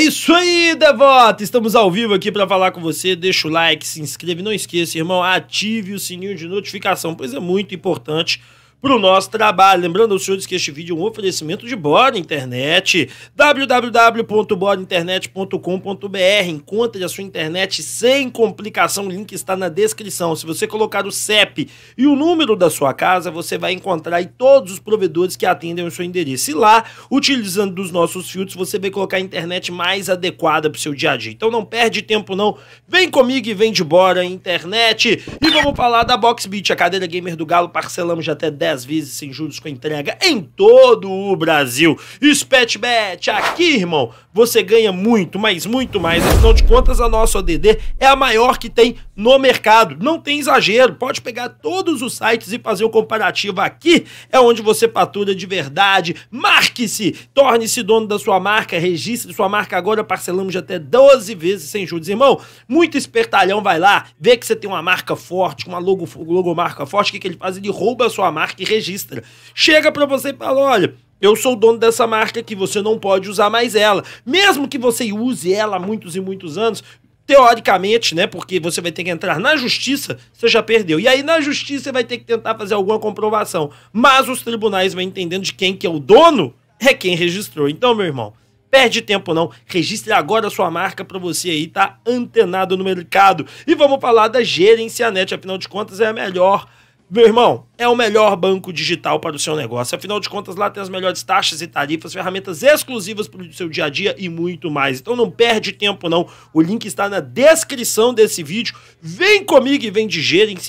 isso aí, devoto! Estamos ao vivo aqui para falar com você. Deixa o like, se inscreve, não esqueça, irmão, ative o sininho de notificação, pois é muito importante para o nosso trabalho. Lembrando aos senhores que este vídeo é um oferecimento de Bora Internet, www.borainternet.com.br. Encontre a sua internet sem complicação, o link está na descrição. Se você colocar o CEP e o número da sua casa, você vai encontrar todos os provedores que atendem o seu endereço. E lá, utilizando dos nossos filtros, você vai colocar a internet mais adequada para o seu dia a dia. Então não perde tempo não, vem comigo e vem de Bora Internet. E vamos falar da Beat a cadeira gamer do Galo, parcelamos já até 10 10 vezes sem juros com entrega em todo o Brasil. Spetbet, aqui, irmão, você ganha muito, mas muito mais. Afinal de contas, a nossa ODD é a maior que tem no mercado. Não tem exagero, pode pegar todos os sites e fazer o um comparativo. Aqui é onde você fatura de verdade. Marque-se, torne-se dono da sua marca, registre sua marca agora, parcelamos de até 12 vezes sem juros. Irmão, muito espertalhão vai lá, vê que você tem uma marca forte, uma logo, logomarca forte, o que, que ele faz? Ele rouba a sua marca e registra. Chega para você e fala, olha... Eu sou o dono dessa marca que você não pode usar mais ela. Mesmo que você use ela há muitos e muitos anos, teoricamente, né? Porque você vai ter que entrar na justiça, você já perdeu. E aí na justiça você vai ter que tentar fazer alguma comprovação. Mas os tribunais vão entendendo de quem que é o dono é quem registrou. Então, meu irmão, perde tempo não. Registre agora a sua marca para você aí tá antenado no mercado. E vamos falar da Gerencianet, afinal de contas é a melhor meu irmão, é o melhor banco digital para o seu negócio. Afinal de contas, lá tem as melhores taxas e tarifas, ferramentas exclusivas para o seu dia a dia e muito mais. Então não perde tempo não. O link está na descrição desse vídeo. Vem comigo e vem de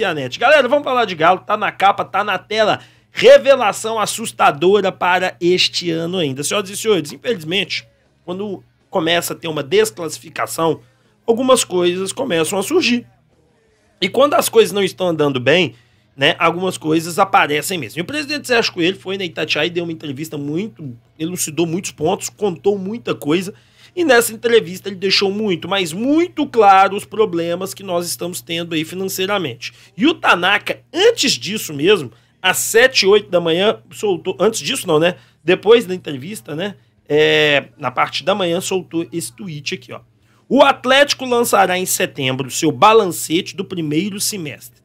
a Galera, vamos falar de Galo. Tá na capa, tá na tela. Revelação assustadora para este ano ainda. Senhoras e senhores, infelizmente, quando começa a ter uma desclassificação, algumas coisas começam a surgir. E quando as coisas não estão andando bem, né, algumas coisas aparecem mesmo. E o presidente Sérgio Coelho foi na Itatiaia e deu uma entrevista muito, elucidou muitos pontos, contou muita coisa, e nessa entrevista ele deixou muito, mas muito claro os problemas que nós estamos tendo aí financeiramente. E o Tanaka, antes disso mesmo, às 7, 8 da manhã, soltou, antes disso não, né, depois da entrevista, né, é, na parte da manhã, soltou esse tweet aqui, ó. O Atlético lançará em setembro seu balancete do primeiro semestre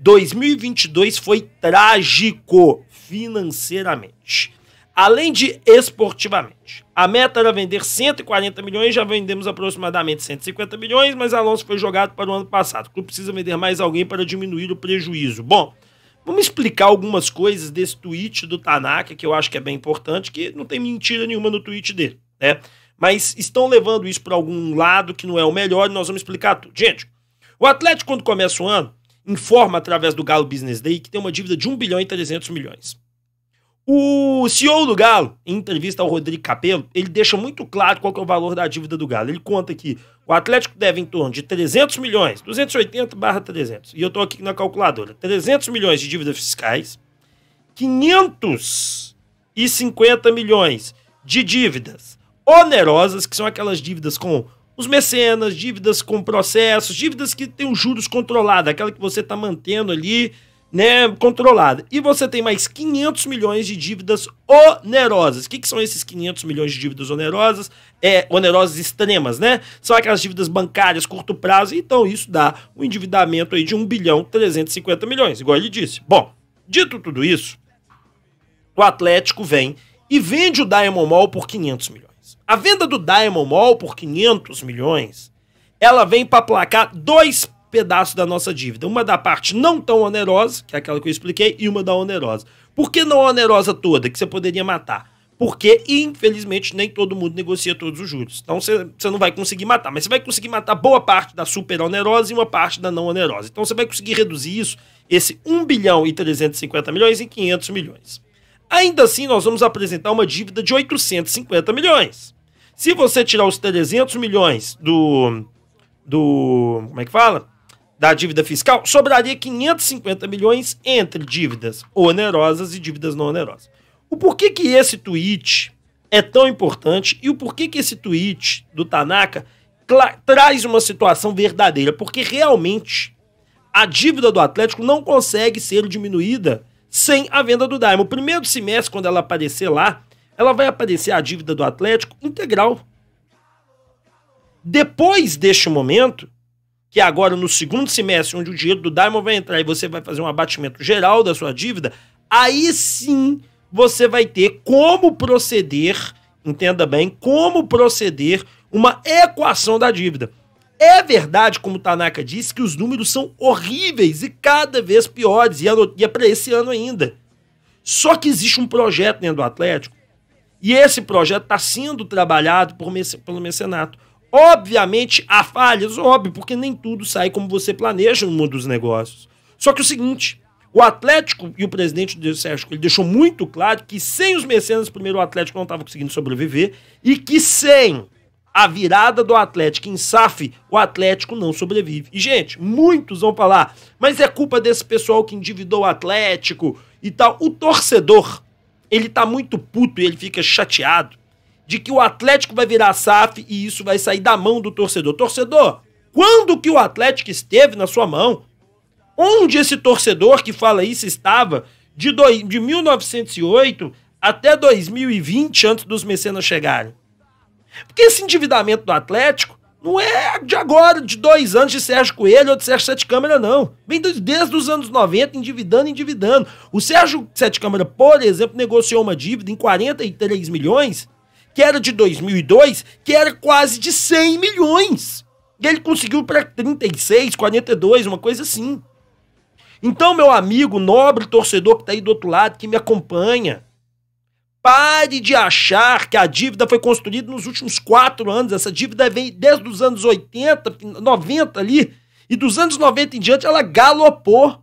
2022 foi trágico financeiramente. Além de esportivamente. A meta era vender 140 milhões, já vendemos aproximadamente 150 milhões, mas Alonso foi jogado para o ano passado. O clube precisa vender mais alguém para diminuir o prejuízo. Bom, vamos explicar algumas coisas desse tweet do Tanaka, que eu acho que é bem importante, que não tem mentira nenhuma no tweet dele, né? Mas estão levando isso para algum lado que não é o melhor e nós vamos explicar tudo. Gente, o Atlético, quando começa o ano, informa através do Galo Business Day que tem uma dívida de 1 bilhão e 300 milhões. O CEO do Galo, em entrevista ao Rodrigo Capello, ele deixa muito claro qual é o valor da dívida do Galo. Ele conta que o Atlético deve em torno de 300 milhões, 280 barra 300, e eu estou aqui na calculadora, 300 milhões de dívidas fiscais, 550 milhões de dívidas onerosas, que são aquelas dívidas com os mecenas, dívidas com processos, dívidas que tem os juros controlados, aquela que você está mantendo ali, né, controlada. E você tem mais 500 milhões de dívidas onerosas. O que, que são esses 500 milhões de dívidas onerosas? É, onerosas extremas, né? São aquelas dívidas bancárias, curto prazo. Então, isso dá um endividamento aí de 1 bilhão 350 milhões, igual ele disse. Bom, dito tudo isso, o Atlético vem e vende o Diamond Mall por 500 milhões. A venda do Diamond Mall por 500 milhões, ela vem para placar dois pedaços da nossa dívida. Uma da parte não tão onerosa, que é aquela que eu expliquei, e uma da onerosa. Por que não onerosa toda, que você poderia matar? Porque, infelizmente, nem todo mundo negocia todos os juros. Então você não vai conseguir matar, mas você vai conseguir matar boa parte da super onerosa e uma parte da não onerosa. Então você vai conseguir reduzir isso, esse 1 bilhão e 350 milhões, em 500 milhões. Ainda assim, nós vamos apresentar uma dívida de 850 milhões. Se você tirar os 300 milhões do. do como é que fala? Da dívida fiscal, sobraria 550 milhões entre dívidas onerosas e dívidas não onerosas. O porquê que esse tweet é tão importante e o porquê que esse tweet do Tanaka traz uma situação verdadeira, porque realmente a dívida do Atlético não consegue ser diminuída sem a venda do Daimon. O primeiro semestre, quando ela aparecer lá, ela vai aparecer a dívida do Atlético integral. Depois deste momento, que é agora no segundo semestre, onde o dinheiro do Diamond vai entrar e você vai fazer um abatimento geral da sua dívida, aí sim você vai ter como proceder, entenda bem, como proceder uma equação da dívida. É verdade, como Tanaka disse, que os números são horríveis e cada vez piores, e é para esse ano ainda. Só que existe um projeto dentro do Atlético e esse projeto está sendo trabalhado por, pelo mecenato. Obviamente há falhas, óbvio, porque nem tudo sai como você planeja no mundo dos negócios. Só que o seguinte, o Atlético e o presidente do Sérgio ele deixou muito claro que sem os mecenas, primeiro o Atlético não estava conseguindo sobreviver e que sem a virada do Atlético em SAF, o Atlético não sobrevive. E, gente, muitos vão falar, mas é culpa desse pessoal que endividou o Atlético e tal. O torcedor ele tá muito puto e ele fica chateado de que o Atlético vai virar SAF e isso vai sair da mão do torcedor. Torcedor, quando que o Atlético esteve na sua mão? Onde esse torcedor que fala isso estava de, dois, de 1908 até 2020, antes dos mecenas chegarem? Porque esse endividamento do Atlético não é de agora, de dois anos de Sérgio Coelho ou de Sérgio Sete Câmara, não. Vem desde os anos 90, endividando, endividando. O Sérgio Sete Câmara, por exemplo, negociou uma dívida em 43 milhões, que era de 2002, que era quase de 100 milhões. E ele conseguiu para 36, 42, uma coisa assim. Então, meu amigo, nobre torcedor que está aí do outro lado, que me acompanha, Pare de achar que a dívida foi construída nos últimos quatro anos. Essa dívida vem desde os anos 80, 90 ali, e dos anos 90 em diante ela galopou.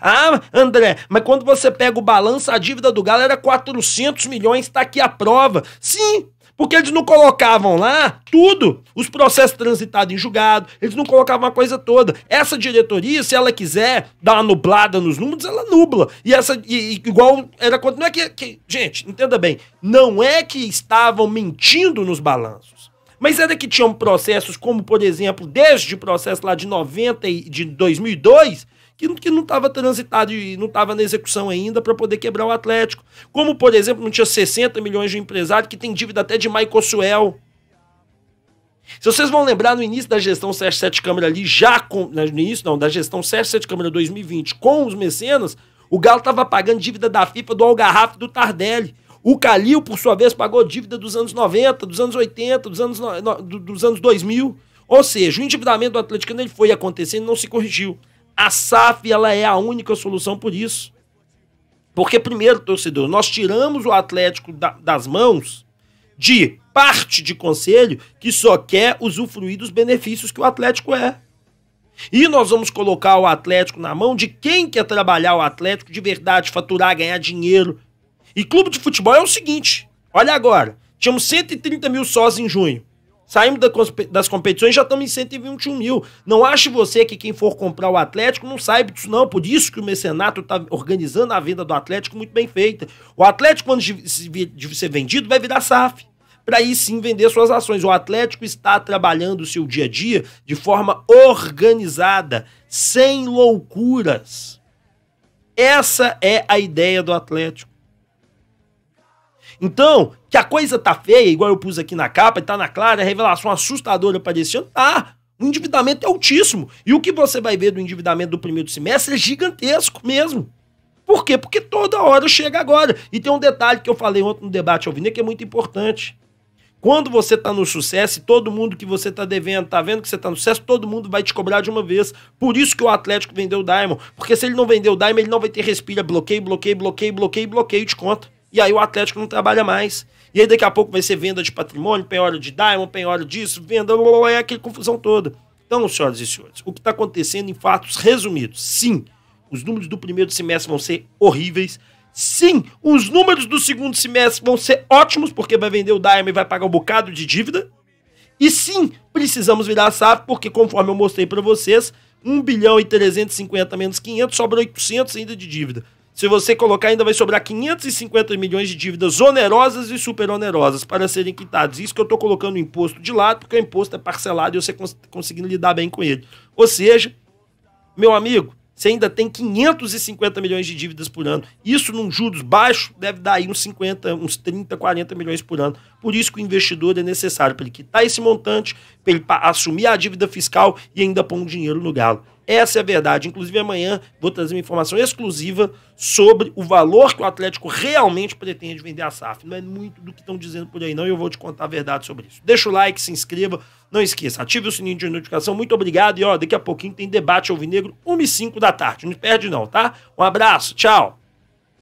Ah, André, mas quando você pega o balanço, a dívida do Galo era 400 milhões, está aqui a prova. Sim, porque eles não colocavam lá tudo, os processos transitados em julgado, eles não colocavam a coisa toda. Essa diretoria, se ela quiser dar uma nublada nos números, ela nubla. E essa, e, igual era quando. Não é que, que. Gente, entenda bem, não é que estavam mentindo nos balanços. Mas era que tinham processos como, por exemplo, desde o processo lá de 90 e de 2002, que, que não estava transitado e não estava na execução ainda para poder quebrar o Atlético. Como, por exemplo, não tinha 60 milhões de um empresário que tem dívida até de Michael Suel. Se vocês vão lembrar, no início da gestão Sérgio Sete Câmara ali, já com. Né, no início, não, da gestão Sérgio Sete Câmara 2020 com os mecenas, o Galo estava pagando dívida da FIFA do Algarrafe e do Tardelli. O Calil, por sua vez, pagou dívida dos anos 90, dos anos 80, dos anos, no, dos anos 2000. Ou seja, o endividamento do atleticano ele foi acontecendo e não se corrigiu. A SAF ela é a única solução por isso. Porque, primeiro, torcedor, nós tiramos o Atlético da, das mãos de parte de conselho que só quer usufruir dos benefícios que o Atlético é. E nós vamos colocar o Atlético na mão de quem quer trabalhar o Atlético de verdade, faturar, ganhar dinheiro. E clube de futebol é o seguinte: olha agora, tínhamos 130 mil sós em junho. Saímos das competições já estamos em 121 mil. Não ache você que quem for comprar o Atlético não sabe disso, não. Por isso que o mecenato está organizando a venda do Atlético muito bem feita. O Atlético, quando de ser vendido, vai virar SAF. Para aí sim vender suas ações. O Atlético está trabalhando o seu dia a dia de forma organizada, sem loucuras. Essa é a ideia do Atlético. Então, que a coisa tá feia, igual eu pus aqui na capa, e tá na clara, a revelação assustadora para esse ano, ah, tá. O endividamento é altíssimo. E o que você vai ver do endividamento do primeiro semestre é gigantesco mesmo. Por quê? Porque toda hora chega agora. E tem um detalhe que eu falei ontem no debate ao Vini que é muito importante. Quando você está no sucesso, todo mundo que você está devendo, tá vendo que você está no sucesso, todo mundo vai te cobrar de uma vez. Por isso que o Atlético vendeu o Diamond. Porque se ele não vendeu o Diamond, ele não vai ter respira, é bloqueio, bloqueio, bloqueio, bloqueio, bloqueio de conta. E aí o Atlético não trabalha mais. E aí daqui a pouco vai ser venda de patrimônio, penhora de Diamond, penhora disso, venda, blá, blá, blá, é aquela confusão toda. Então, senhoras e senhores, o que está acontecendo em fatos resumidos, sim, os números do primeiro semestre vão ser horríveis. Sim, os números do segundo semestre vão ser ótimos, porque vai vender o Diamond e vai pagar um bocado de dívida. E sim, precisamos virar SAF, porque conforme eu mostrei para vocês, 1 bilhão e 350 menos 500, sobra 800 ainda de dívida. Se você colocar, ainda vai sobrar 550 milhões de dívidas onerosas e super onerosas para serem quitadas. Isso que eu estou colocando o imposto de lado, porque o imposto é parcelado e você cons conseguindo lidar bem com ele. Ou seja, meu amigo, você ainda tem 550 milhões de dívidas por ano. Isso num juros baixo deve dar aí uns 50, uns 30, 40 milhões por ano. Por isso que o investidor é necessário para ele quitar esse montante, para ele assumir a dívida fiscal e ainda pôr um dinheiro no galo. Essa é a verdade. Inclusive, amanhã vou trazer uma informação exclusiva sobre o valor que o Atlético realmente pretende vender a SAF. Não é muito do que estão dizendo por aí, não, e eu vou te contar a verdade sobre isso. Deixa o like, se inscreva, não esqueça, ative o sininho de notificação. Muito obrigado e ó, daqui a pouquinho tem debate alvinegro, 1 e 5 da tarde. Não perde não, tá? Um abraço, tchau!